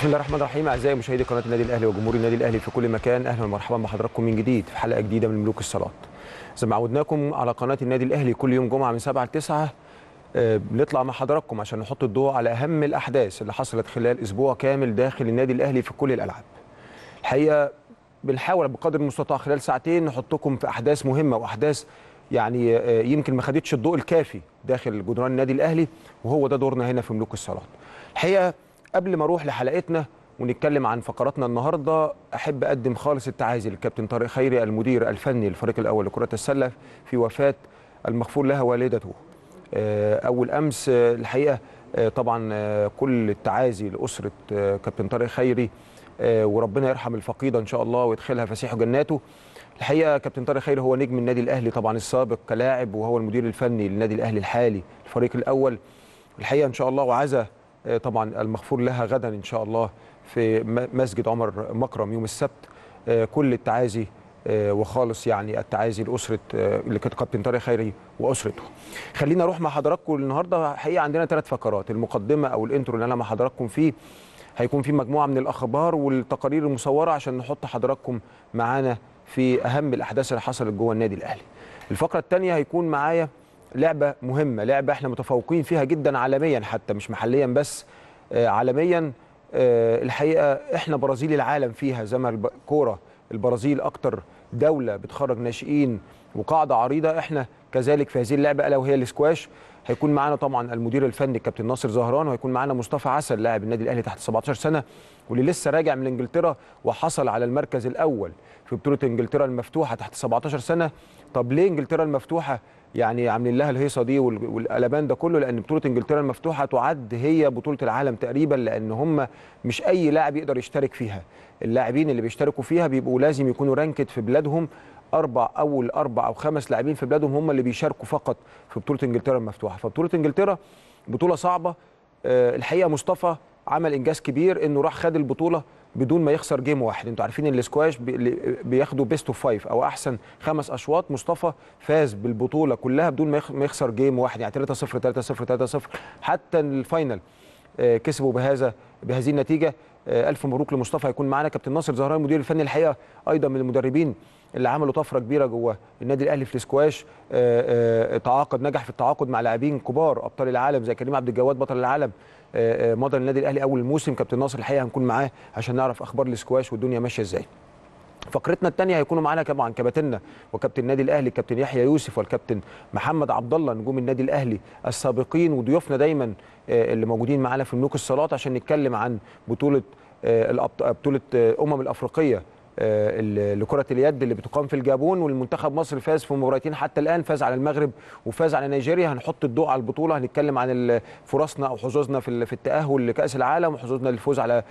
بسم الله الرحمن الرحيم اعزائي مشاهدي قناه النادي الاهلي وجمهور النادي الاهلي في كل مكان اهلا ومرحبا بحضراتكم من جديد في حلقه جديده من ملوك الصالات زي ما عودناكم على قناه النادي الاهلي كل يوم جمعه من 7 ل 9 بنطلع مع حضراتكم عشان نحط الضوء على اهم الاحداث اللي حصلت خلال اسبوع كامل داخل النادي الاهلي في كل الالعاب الحقيقه بنحاول بقدر المستطاع خلال ساعتين نحطكم في احداث مهمه واحداث يعني آه، يمكن ما خدتش الضوء الكافي داخل جدران النادي الاهلي وهو ده دورنا هنا في ملوك الصالات الحقيقه قبل ما اروح لحلقتنا ونتكلم عن فقراتنا النهارده احب اقدم خالص التعازي للكابتن طارق خيري المدير الفني للفريق الاول لكره السله في وفاه المغفور لها والدته آه، اول امس آه، الحقيقه آه، طبعا كل التعازي لاسره كابتن طارق خيري وربنا يرحم الفقيده ان شاء الله ويدخلها فسيح جناته الحقيقه كابتن طارق خيري هو نجم النادي الاهلي طبعا السابق كلاعب وهو المدير الفني للنادي الاهلي الحالي الفريق الاول الحقيقه ان شاء الله وعزا آه، طبعا المغفور لها غدا ان شاء الله في مسجد عمر مكرم يوم السبت آه، كل التعازي آه، وخالص يعني التعازي لاسره اللي كانت كابتن طارق خيري واسرته. خلينا اروح مع حضراتكم النهارده حقيقه عندنا ثلاث فقرات المقدمه او الانترو اللي انا مع حضراتكم فيه هيكون في مجموعه من الاخبار والتقارير المصوره عشان نحط حضراتكم معانا في اهم الاحداث اللي حصلت جوه النادي الاهلي. الفقره الثانيه هيكون معايا لعبه مهمه لعبه احنا متفوقين فيها جدا عالميا حتى مش محليا بس آه، عالميا آه، الحقيقه احنا برازيل العالم فيها زي ما الكوره البرازيل اكتر دوله بتخرج ناشئين وقاعده عريضه احنا كذلك في هذه اللعبه الا وهي الاسكواش هيكون معانا طبعا المدير الفني الكابتن ناصر زهران وهيكون معانا مصطفى عسل لاعب النادي الاهلي تحت 17 سنه واللي لسه راجع من انجلترا وحصل على المركز الاول في بطوله انجلترا المفتوحه تحت 17 سنه طب ليه انجلترا المفتوحه يعني عاملين لها الهيصه دي والقلبان ده كله لان بطوله انجلترا المفتوحه تعد هي بطوله العالم تقريبا لان هم مش اي لاعب يقدر يشترك فيها اللاعبين اللي بيشتركوا فيها بيبقوا لازم يكونوا رانكد في بلادهم اربع اول اربع او خمس لاعبين في بلادهم هم اللي بيشاركوا فقط في بطوله انجلترا المفتوحه فبطوله انجلترا بطوله صعبه آه، الحقيقه مصطفى عمل انجاز كبير انه راح خد البطوله بدون ما يخسر جيم واحد انتوا عارفين ان الاسكواش بياخدوا بيست اوف فايف او احسن خمس اشواط مصطفى فاز بالبطوله كلها بدون ما يخسر جيم واحد يعني 3 0 3 0 3 0 حتى الفاينل آه، كسبوا بهذا بهذه النتيجه آه، الف مبروك لمصطفى هيكون معانا كابتن ناصر زهراوي المدير الفني الحقيقه ايضا من المدربين اللي عملوا طفره كبيره جوه النادي الاهلي في السكواش آه، آه، تعاقد نجح في التعاقد مع لاعبين كبار ابطال العالم زي كريم عبد الجواد بطل العالم مضى النادي الاهلي اول الموسم كابتن ناصر الحقيقه هنكون معاه عشان نعرف اخبار السكواش والدنيا ماشيه ازاي فقرتنا الثانيه هيكونوا معانا طبعا كباتننا وكابتن النادي الاهلي الكابتن يحيى يوسف والكابتن محمد عبد الله نجوم النادي الاهلي السابقين وضيوفنا دايما آه، اللي موجودين معانا في ملوك الصالات عشان نتكلم عن بطوله آه، بطوله آه، امم الافريقيه لكره اليد اللي بتقام في الجابون والمنتخب مصر فاز في مباراتين حتى الان فاز على المغرب وفاز على نيجيريا هنحط الضوء على البطوله هنتكلم عن فرصنا او حظوظنا في التاهل لكاس العالم وحظوظنا للفوز على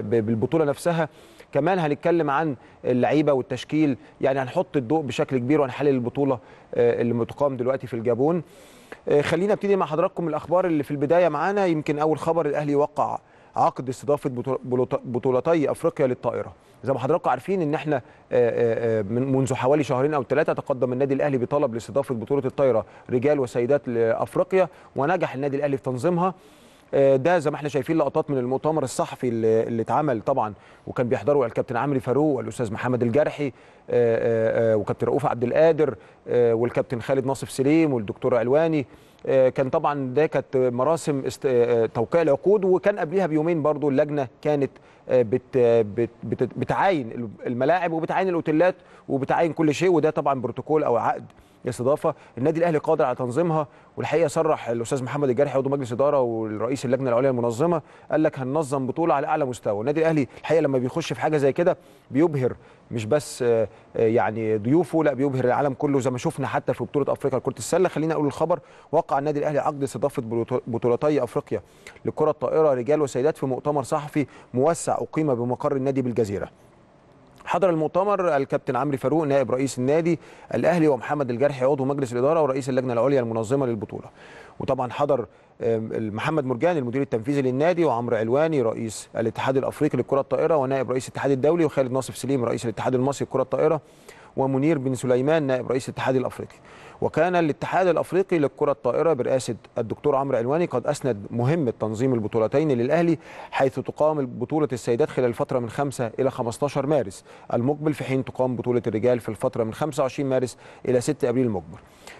بالبطوله نفسها كمان هنتكلم عن اللعيبه والتشكيل يعني هنحط الضوء بشكل كبير وهنحلل البطوله آه، اللي متقام دلوقتي في الجابون آه، خلينا ابتدي مع حضراتكم الاخبار اللي في البدايه معانا يمكن اول خبر الاهلي وقع عقد استضافه بطولتي افريقيا للطائره زي ما حضراتكم عارفين ان احنا آه، منذ حوالي شهرين او ثلاثه تقدم النادي الاهلي بطلب لاستضافه بطوله الطائره رجال وسيدات لافريقيا ونجح النادي الاهلي في تنظيمها آه، ده زي ما احنا شايفين لقطات من المؤتمر الصحفي اللي, اللي اتعمل طبعا وكان بيحضره الكابتن عمرو فاروق والاستاذ محمد الجرحي آه، آه، وكابتن رؤوف عبد القادر والكابتن خالد ناصف سليم والدكتور علواني كان طبعا ده كانت مراسم توقيع العقود وكان قبلها بيومين برضو اللجنه كانت بت... بت... بتعاين الملاعب وبتعاين الاوتيلات وبتعاين كل شيء وده طبعا بروتوكول او عقد استضافه النادي الاهلي قادر على تنظيمها والحقيقه صرح الاستاذ محمد الجارحي عضو مجلس اداره والرئيس اللجنه العليا المنظمه قال لك هننظم بطوله على اعلى مستوى النادي الاهلي الحقيقه لما بيخش في حاجه زي كده بيبهر مش بس آه، آه، يعني ضيوفه لا بيبهر العالم كله زي ما شفنا حتى في بطوله افريقيا لكره السله خلينا اقول الخبر وقع النادي الاهلي عقد استضافه بطولتي افريقيا للكره الطائره رجال وسيدات في مؤتمر صحفي موسع اقيم بمقر النادي بالجزيره حضر المؤتمر الكابتن عمرو فاروق نائب رئيس النادي الاهلي ومحمد الجرحي عضو مجلس الاداره ورئيس اللجنه العليا المنظمه للبطوله وطبعا حضر محمد مرجان المدير التنفيذي للنادي وعمرو علواني رئيس الاتحاد الافريقي للكره الطائره ونائب رئيس الاتحاد الدولي وخالد ناصف سليم رئيس الاتحاد المصري للكره الطائره ومنير بن سليمان نائب رئيس الاتحاد الافريقي وكان الاتحاد الافريقي للكره الطائره برئاسه الدكتور عمرو علواني قد اسند مهمه تنظيم البطولتين للاهلي حيث تقام بطوله السيدات خلال الفتره من 5 الى 15 مارس المقبل في حين تقام بطوله الرجال في الفتره من 25 مارس الى 6 ابريل المقبل.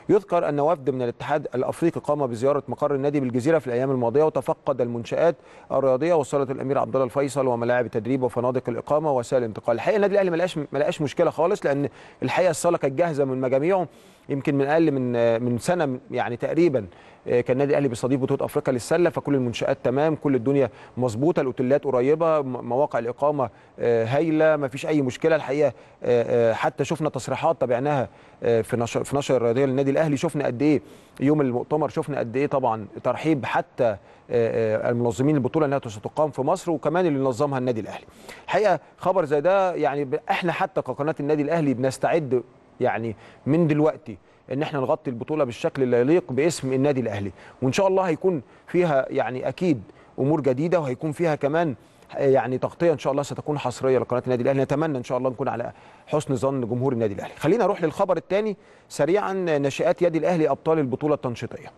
يذكر ان وفد من الاتحاد الافريقي قام بزياره مقر النادي بالجزيره في الايام الماضيه وتفقد المنشات الرياضيه وصاله الامير عبد الله الفيصل وملاعب التدريب وفنادق الاقامه وسائل الانتقال. الحقيقه النادي الاهلي ما لقاش مشكله خالص لان الحقيقه الصاله كانت جاهزه من مجاميعه يمكن من اقل من من سنه يعني تقريبا آه، كان النادي الاهلي بيستضيف بطوله افريقيا للسله فكل المنشات تمام كل الدنيا مظبوطه الاوتيلات قريبه مواقع الاقامه آه، هايله ما فيش اي مشكله الحقيقه آه، حتى شفنا تصريحات تابعناها في نشر في نشر الرياضيه للنادي الاهلي شفنا قد ايه يوم المؤتمر شفنا قد ايه طبعا ترحيب حتى المنظمين البطوله انها ستقام في مصر وكمان اللي نظمها النادي الاهلي الحقيقه خبر زي ده يعني احنا حتى كقناه النادي الاهلي بنستعد يعني من دلوقتي ان احنا نغطي البطوله بالشكل اللي يليق باسم النادي الاهلي وان شاء الله هيكون فيها يعني اكيد امور جديده وهيكون فيها كمان يعني تغطيه ان شاء الله ستكون حصريه لقناه النادي الاهلي نتمنى ان شاء الله نكون على حسن ظن جمهور النادي الاهلي خلينا نروح للخبر الثاني سريعا ناشئات يد الاهلي ابطال البطوله التنشيطيه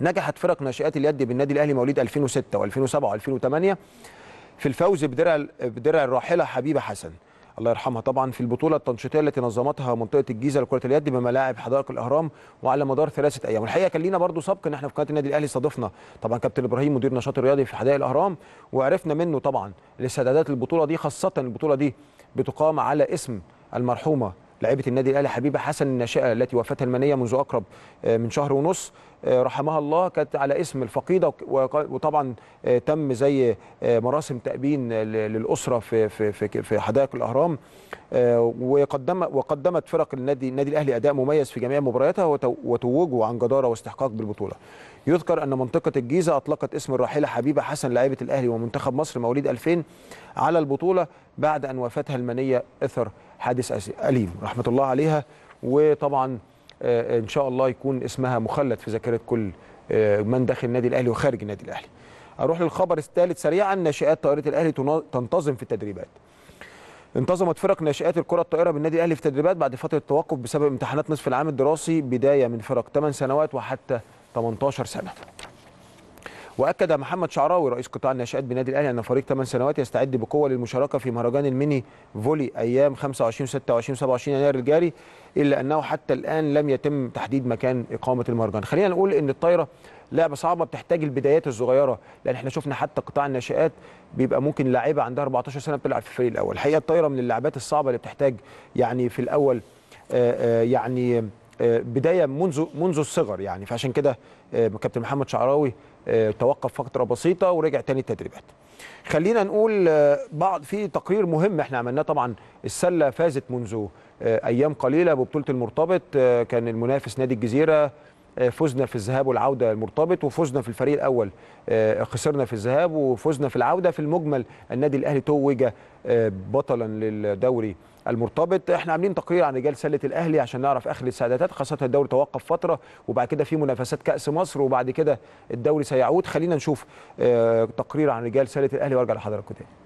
نجحت فرق ناشئات اليد بالنادي الاهلي مواليد 2006 و2007 و2008 في الفوز بدرع بدرع الراحله حبيبه حسن الله يرحمها طبعا في البطوله التنشيطيه التي نظمتها منطقه الجيزه لكره اليد بملاعب حدائق الاهرام وعلى مدار ثلاثه ايام والحقيقه كان لينا برضه سبق ان احنا في قناه النادي الاهلي استضفنا طبعا كابتن ابراهيم مدير نشاط الرياضي في حدائق الاهرام وعرفنا منه طبعا الاستعدادات البطوله دي خاصه البطوله دي بتقام على اسم المرحومه لعيبه النادي الاهلي حبيبه حسن الناشئه التي وفاتها المنيه منذ اقرب آه، من شهر ونص آه، رحمها الله كانت على اسم الفقيده وطبعا آه، تم زي مراسم تأبين للأسرة في في في في حدائق الأهرام وقدم وقدمت فرق النادي النادي الأهلي أداء مميز في جميع مبارياتها وتوجوا عن جدارة واستحقاق بالبطولة. يذكر أن منطقة الجيزة أطلقت اسم الراحلة حبيبة حسن لاعبة الأهلي ومنتخب مصر مواليد 2000 على البطولة بعد أن وافتها المنية إثر حادث أليم رحمة الله عليها وطبعا آه، آه، إن شاء الله يكون اسمها مخلد في ذاكرة كل آه، من داخل النادي الأهلي وخارج النادي الأهلي أروح للخبر الثالث سريعا ناشئات طائرة الأهلي تنتظم في التدريبات انتظمت فرق ناشئات الكرة الطائرة بالنادي الأهلي في تدريبات بعد فترة توقف بسبب امتحانات نصف العام الدراسي بداية من فرق 8 سنوات وحتى 18 سنة واكد محمد شعراوي رئيس قطاع الناشئات بنادي الاهلي ان فريق 8 سنوات يستعد بقوه للمشاركه في مهرجان الميني فولي ايام 25 26 27 يناير الجاري الا انه حتى الان لم يتم تحديد مكان اقامه المهرجان خلينا نقول ان الطايره لعبه صعبه بتحتاج البدايات الصغيره لان احنا شفنا حتى قطاع الناشئات بيبقى ممكن لاعيبه عندها 14 سنه بتلعب في الفريق الاول الحقيقه الطايره من اللاعبات الصعبه اللي بتحتاج يعني في الاول آه، آه، يعني آه، بدايه منذ منذ الصغر يعني فعشان كده كابتن محمد شعراوي آه، توقف فتره بسيطه ورجع تاني التدريبات خلينا نقول آه، بعض في تقرير مهم احنا عملناه طبعا السله فازت منذ آه، ايام قليله ببطوله المرتبط كان المنافس نادي الجزيره آه، فزنا في الذهاب والعوده المرتبط وفزنا في الفريق الاول آه، خسرنا في الذهاب وفزنا في العوده في المجمل النادي الاهلي توج آه، بطلا للدوري المرتبط احنا عاملين تقرير عن رجال سله الاهلي عشان نعرف اخر السعادات خاصه الدوري توقف فتره وبعد كده في منافسات كاس مصر وبعد كده الدوري سيعود خلينا نشوف تقرير عن رجال سله الاهلي وارجع لحضراتكم تاني